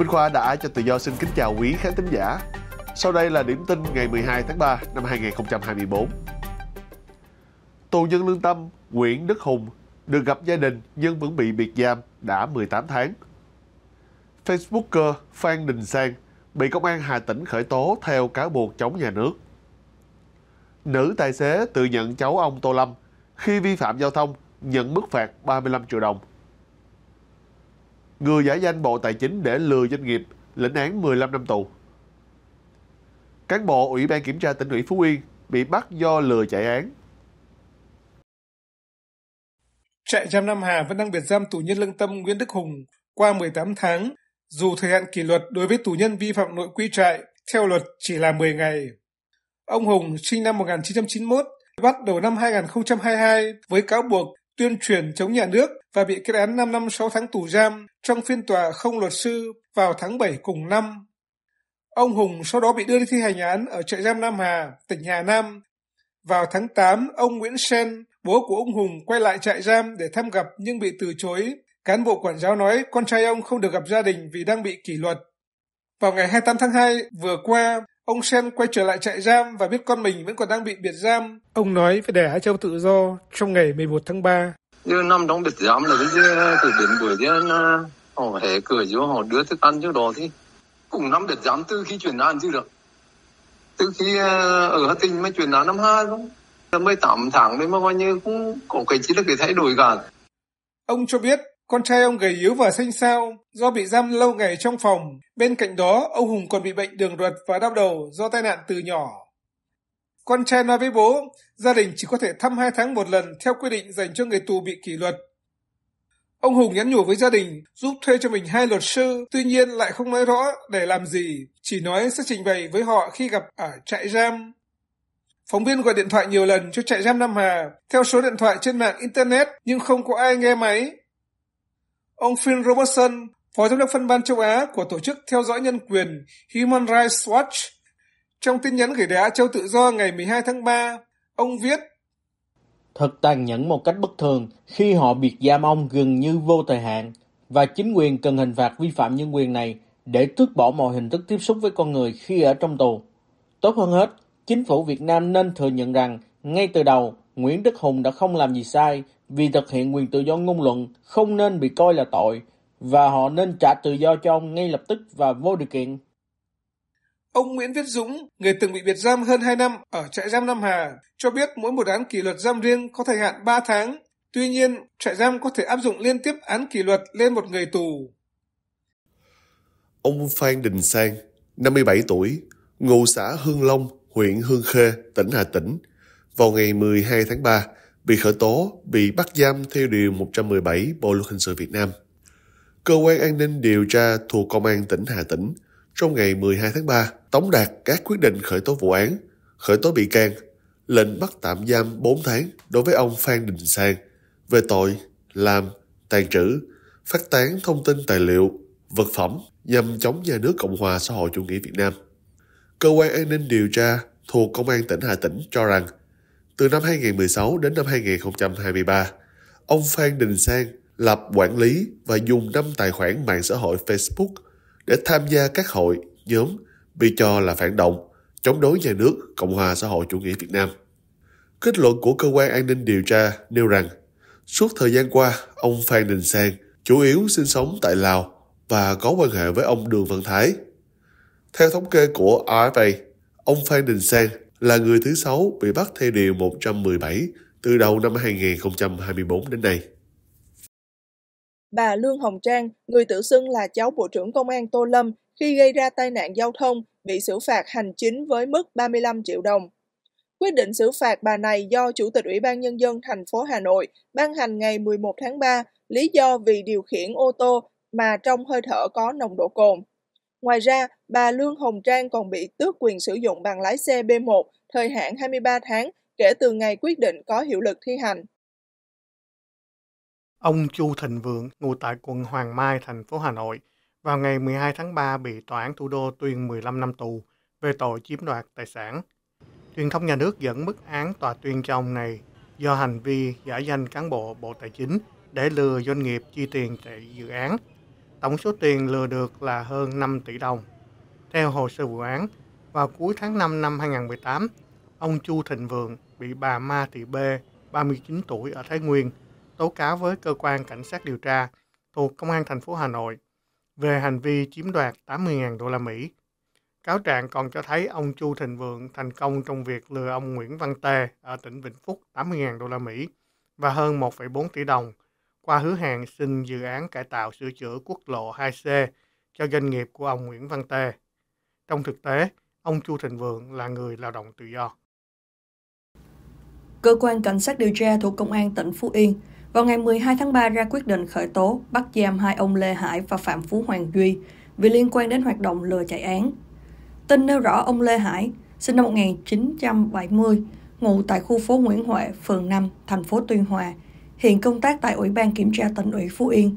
Minh Khoa đã cho tự do xin kính chào quý khán thính giả. Sau đây là điểm tin ngày 12 tháng 3 năm 2024. Tù nhân lương tâm Nguyễn Đức Hùng được gặp gia đình nhưng vẫn bị biệt giam đã 18 tháng. Facebooker Phan Đình Sang bị công an Hà Tĩnh khởi tố theo cáo buộc chống nhà nước. Nữ tài xế tự nhận cháu ông Tô Lâm khi vi phạm giao thông nhận mức phạt 35 triệu đồng người giả danh Bộ Tài chính để lừa doanh nghiệp lĩnh án 15 năm tù. Cán bộ Ủy ban Kiểm tra tỉnh ủy Phú Yên bị bắt do lừa chạy án. Trại giam Nam Hà vẫn đang biệt giam tù nhân lương tâm Nguyễn Đức Hùng qua 18 tháng, dù thời hạn kỷ luật đối với tù nhân vi phạm nội quy trại theo luật chỉ là 10 ngày. Ông Hùng sinh năm 1991, bắt đầu năm 2022 với cáo buộc tuyên truyền chống nhà nước và bị kết án 5 năm 6 tháng tù giam trong phiên tòa không luật sư vào tháng 7 cùng năm. Ông Hùng sau đó bị đưa đi thi hành án ở trại giam Nam Hà, tỉnh Hà Nam. Vào tháng 8, ông Nguyễn Sen, bố của ông Hùng quay lại trại giam để thăm gặp nhưng bị từ chối. Cán bộ quản giáo nói con trai ông không được gặp gia đình vì đang bị kỷ luật. Vào ngày 28 tháng 2 vừa qua, Ông Sen quay trở lại trại giam và biết con mình vẫn còn đang bị biệt giam. Ông nói về để Hải Châu tự do trong ngày 11 tháng 3. Như năm đóng biệt giam là cái từ đến buổi kia họ hề cười chứ họ đưa thức ăn trước đó thì cũng năm biệt giam từ khi chuyển án chứ được. Từ khi ờ, ở Hà Tĩnh mới chuyển án năm 2 không? là 18 tháng đấy mà coi như cũng có cái chỉ là cái thay đổi cả. Ông cho biết con trai ông gầy yếu và xanh xao do bị giam lâu ngày trong phòng. Bên cạnh đó, ông Hùng còn bị bệnh đường ruột và đau đầu do tai nạn từ nhỏ. Con trai nói với bố, gia đình chỉ có thể thăm hai tháng một lần theo quy định dành cho người tù bị kỷ luật. Ông Hùng nhắn nhủ với gia đình giúp thuê cho mình hai luật sư, tuy nhiên lại không nói rõ để làm gì, chỉ nói sẽ trình bày với họ khi gặp ở trại giam. Phóng viên gọi điện thoại nhiều lần cho trại giam Nam Hà, theo số điện thoại trên mạng Internet nhưng không có ai nghe máy. Ông Phil Robertson, Phó Giám đốc phân ban châu Á của Tổ chức Theo dõi Nhân quyền Human Rights Watch, trong tin nhắn gửi đến Á Châu Tự Do ngày 12 tháng 3, ông viết Thật tàn nhẫn một cách bất thường khi họ biệt giam ông gần như vô thời hạn và chính quyền cần hình phạt vi phạm nhân quyền này để tước bỏ mọi hình thức tiếp xúc với con người khi ở trong tù. Tốt hơn hết, chính phủ Việt Nam nên thừa nhận rằng ngay từ đầu Nguyễn Đức Hùng đã không làm gì sai vì thực hiện quyền tự do ngôn luận không nên bị coi là tội và họ nên trả tự do cho ông ngay lập tức và vô điều kiện. Ông Nguyễn Viết Dũng, người từng bị biệt giam hơn 2 năm ở trại giam Nam Hà, cho biết mỗi một án kỷ luật giam riêng có thời hạn 3 tháng. Tuy nhiên, trại giam có thể áp dụng liên tiếp án kỷ luật lên một người tù. Ông Phan Đình Sang, 57 tuổi, ngụ xã Hương Long, huyện Hương Khê, tỉnh Hà Tĩnh, vào ngày 12 tháng 3 bị khởi tố bị bắt giam theo Điều 117 Bộ Luật Hình sự Việt Nam. Cơ quan an ninh điều tra thuộc Công an tỉnh Hà Tĩnh trong ngày 12 tháng 3 tống đạt các quyết định khởi tố vụ án, khởi tố bị can, lệnh bắt tạm giam 4 tháng đối với ông Phan Đình Sang về tội làm, tàn trữ, phát tán thông tin tài liệu, vật phẩm nhằm chống nhà nước Cộng hòa xã hội chủ nghĩa Việt Nam. Cơ quan an ninh điều tra thuộc Công an tỉnh Hà Tĩnh cho rằng từ năm 2016 đến năm 2023, ông Phan Đình Sang lập quản lý và dùng năm tài khoản mạng xã hội Facebook để tham gia các hội, nhóm bị cho là phản động, chống đối nhà nước Cộng hòa xã hội chủ nghĩa Việt Nam. Kết luận của cơ quan an ninh điều tra nêu rằng, suốt thời gian qua, ông Phan Đình Sang chủ yếu sinh sống tại Lào và có quan hệ với ông Đường Văn Thái. Theo thống kê của RFA, ông Phan Đình Sang là người thứ sáu bị bắt theo Điều 117 từ đầu năm 2024 đến nay. Bà Lương Hồng Trang, người tự xưng là cháu Bộ trưởng Công an Tô Lâm, khi gây ra tai nạn giao thông bị xử phạt hành chính với mức 35 triệu đồng. Quyết định xử phạt bà này do Chủ tịch Ủy ban Nhân dân thành phố Hà Nội ban hành ngày 11 tháng 3, lý do vì điều khiển ô tô mà trong hơi thở có nồng độ cồn. Ngoài ra, bà Lương Hồng Trang còn bị tước quyền sử dụng bằng lái xe B1 thời hạn 23 tháng kể từ ngày quyết định có hiệu lực thi hành. Ông Chu Thịnh Vượng, ngụ tại quận Hoàng Mai, thành phố Hà Nội, vào ngày 12 tháng 3 bị Tòa án thủ đô tuyên 15 năm tù về tội chiếm đoạt tài sản. Truyền thông nhà nước dẫn mức án tòa tuyên cho ông này do hành vi giả danh cán bộ Bộ Tài chính để lừa doanh nghiệp chi tiền tại dự án Tổng số tiền lừa được là hơn 5 tỷ đồng. Theo hồ sơ vụ án, vào cuối tháng 5 năm 2018, ông Chu Thịnh Vượng bị bà Ma Thị B, 39 tuổi ở Thái Nguyên, tố cáo với cơ quan cảnh sát điều tra thuộc Công an thành phố Hà Nội về hành vi chiếm đoạt 80.000 đô la Mỹ. Cáo trạng còn cho thấy ông Chu Thịnh Vượng thành công trong việc lừa ông Nguyễn Văn Tê ở tỉnh Vĩnh Phúc 80.000 đô la Mỹ và hơn 1,4 tỷ đồng qua hứa hẹn xin dự án cải tạo sửa chữa quốc lộ 2C cho doanh nghiệp của ông Nguyễn Văn Tê. Trong thực tế, ông Chu Thành Vượng là người lao động tự do. Cơ quan Cảnh sát điều tra thuộc Công an tỉnh Phú Yên vào ngày 12 tháng 3 ra quyết định khởi tố bắt giam hai ông Lê Hải và Phạm Phú Hoàng Duy vì liên quan đến hoạt động lừa chạy án. Tin nêu rõ ông Lê Hải, sinh năm 1970, ngụ tại khu phố Nguyễn Huệ, phường 5, thành phố Tuyên Hòa, hiện công tác tại Ủy ban Kiểm tra tỉnh ủy Phú Yên,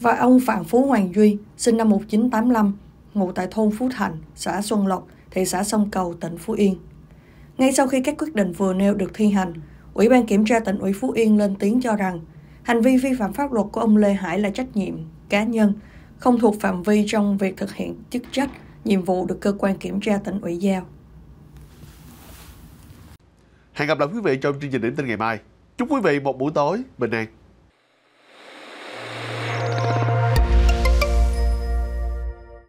và ông Phạm Phú Hoàng Duy, sinh năm 1985, ngụ tại thôn Phú Thành, xã Xuân Lộc, thị xã Sông Cầu, tỉnh Phú Yên. Ngay sau khi các quyết định vừa nêu được thi hành, Ủy ban Kiểm tra tỉnh ủy Phú Yên lên tiếng cho rằng hành vi vi phạm pháp luật của ông Lê Hải là trách nhiệm cá nhân, không thuộc phạm vi trong việc thực hiện chức trách, nhiệm vụ được cơ quan kiểm tra tỉnh ủy giao. Hẹn gặp lại quý vị trong chương trình điểm tin ngày mai. Chúc quý vị một buổi tối bình an.